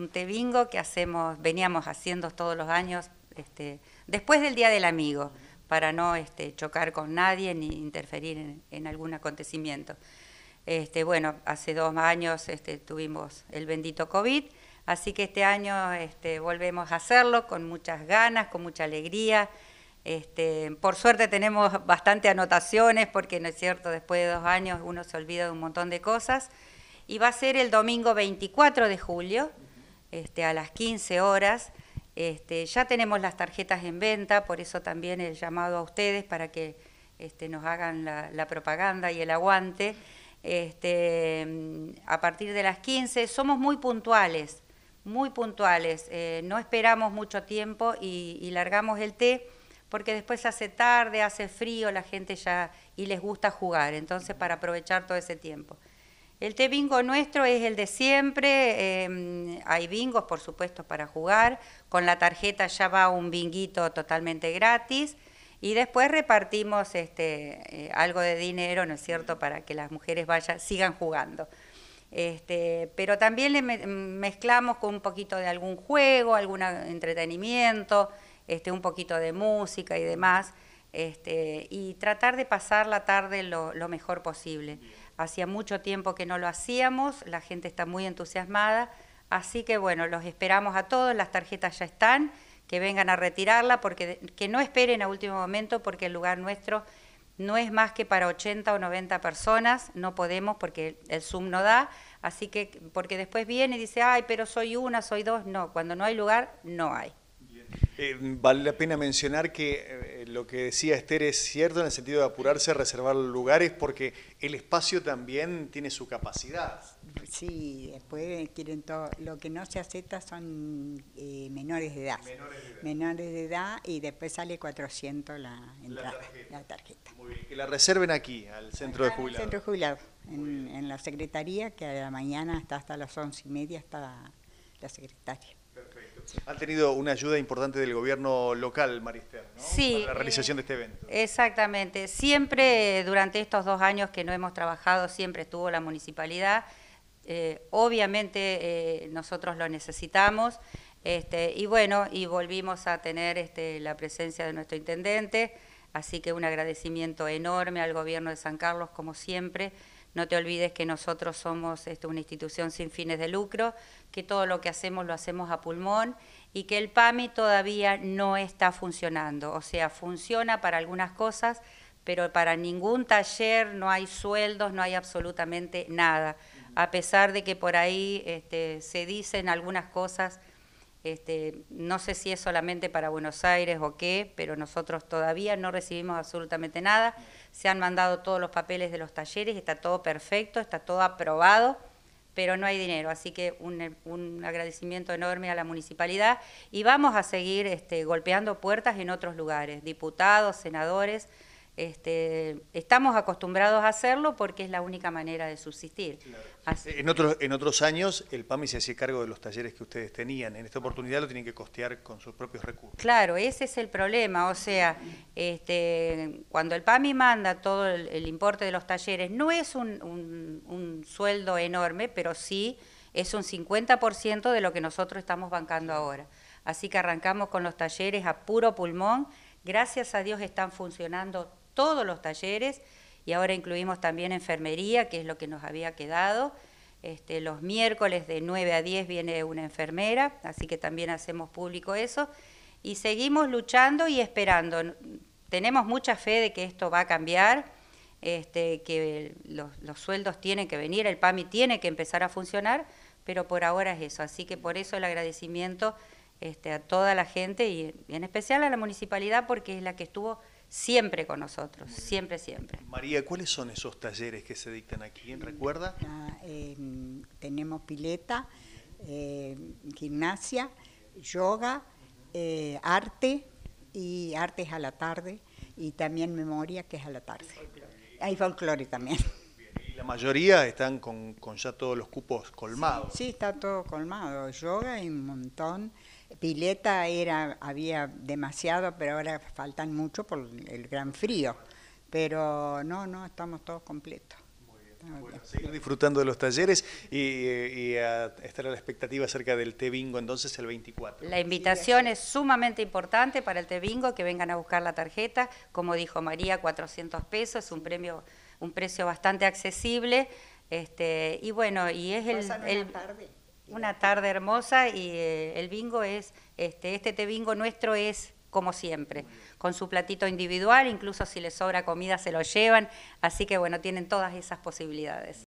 un té bingo que hacemos, veníamos haciendo todos los años este, después del Día del Amigo, para no este, chocar con nadie ni interferir en, algún acontecimiento. Este, bueno, hace dos años este, tuvimos el bendito COVID, así que este año este, volvemos a hacerlo con muchas ganas, con mucha alegría. Este, por suerte tenemos bastante anotaciones porque, ¿no es cierto?, después de dos años uno se olvida de un montón de cosas y va a ser el domingo 24 de julio este, a las 15 horas. Este, ya tenemos las tarjetas en venta, por eso también el llamado a ustedes para que este, nos hagan la, propaganda y el aguante. a partir de las 15 somos muy puntuales, muy puntuales. Eh, no esperamos mucho tiempo y largamos el té porque después hace tarde, hace frío, la gente ya y les gusta jugar, entonces para aprovechar todo ese tiempo. El té bingo nuestro es el de siempre, em, hay bingos por supuesto para jugar, con la tarjeta ya va un binguito totalmente gratis y después repartimos este, eh, algo de dinero, ¿no es cierto?, para que las mujeres vayan, sigan jugando. Este, pero también le mezclamos con un poquito de algún juego, algún entretenimiento, este, un poquito de música y demás. Este, y tratar de pasar la tarde lo, mejor posible. Hacía mucho tiempo que no lo hacíamos, la gente está muy entusiasmada, así que bueno, los esperamos a todos, las tarjetas ya están, que vengan a retirarla, porque que no esperen a último momento, porque el lugar nuestro no es más que para 80 o 90 personas, no podemos porque el Zoom no da, así que porque después viene y dice, ay, pero soy una, soy dos, no, cuando no hay lugar, no hay. Eh, vale la pena mencionar que eh, lo que decía Esther es cierto en el sentido de apurarse a reservar lugares porque el espacio también tiene su capacidad. Sí, después quieren todo. Lo que no se acepta son eh, menores, de edad. menores de edad. de y después sale 400 la la tarjeta. Muy bien, que la reserven aquí, al centro de jubilados. Centro jubilado, en, en, la secretaría, que a la mañana está hasta las once y media, está la secretaria. Han tenido una ayuda importante del gobierno local, Marister, Para la realización de este evento. Exactamente. Siempre, durante estos dos años que no hemos trabajado, siempre estuvo la municipalidad. Eh, obviamente eh, nosotros lo necesitamos. Este, y bueno, y volvimos a tener este, la presencia de nuestro intendente, así que un agradecimiento enorme al gobierno de San Carlos, como siempre. No te olvides que nosotros somos este, una institución sin fines de lucro, que todo lo que hacemos lo hacemos a pulmón y que el PAMI todavía no está funcionando. O sea, funciona para algunas cosas, pero para ningún taller no hay sueldos, no hay absolutamente nada. A pesar de que por ahí este, se dicen algunas cosas este, no sé si es solamente para Buenos Aires o qué, pero nosotros todavía no recibimos absolutamente nada. Se han mandado todos los papeles de los talleres, está todo perfecto, está todo aprobado, pero no hay dinero. Así que un, un agradecimiento enorme a la municipalidad y vamos a seguir este, golpeando puertas en otros lugares, diputados, senadores este, estamos acostumbrados a hacerlo porque es la única manera de subsistir. En, otros, en otros años el PAMI se hacía cargo de los talleres que ustedes tenían, en esta oportunidad lo tienen que costear con sus propios recursos. Claro, ese es el problema, o sea, este, cuando el PAMI manda todo el, importe de los talleres, no es un, un sueldo enorme, pero sí es un 50% de lo que nosotros estamos bancando ahora. Así que arrancamos con los talleres a puro pulmón. Gracias a Dios están funcionando todos los talleres y ahora incluimos también enfermería, que es lo que nos había quedado. Este, los miércoles de 9 a 10 viene una enfermera, así que también hacemos público eso. Y seguimos luchando y esperando. Tenemos mucha fe de que esto va a cambiar, este, que los, sueldos tienen que venir, el PAMI tiene que empezar a funcionar, pero por ahora es eso. Así que por eso el agradecimiento este, a toda la gente y en especial a la municipalidad porque es la que estuvo siempre con nosotros, siempre, siempre. María, ¿cuáles son esos talleres que se dictan aquí? ¿Quién recuerda? Ah, em, tenemos pileta, em, gimnasia, yoga, eh, arte y artes a la tarde y también memoria que es a la tarde. Hay folclore también. la mayoría están con, ya todos los cupos colmados. sí, está todo colmado. Yoga y un montón. Pileta era, había demasiado, pero ahora faltan mucho por el gran frío. Pero no, no, estamos todos completos. Bueno, seguir disfrutando de los talleres y, y a la expectativa acerca del te bingo entonces el 24. La invitación es sumamente importante para el te bingo, que vengan a buscar la tarjeta, como dijo María, 400 pesos, un premio, un precio bastante accesible, este, y bueno, y es el, el una tarde hermosa y eh, el bingo es, este, este té bingo nuestro es como siempre, con su platito individual, incluso si les sobra comida se lo llevan, así que bueno, tienen todas esas posibilidades.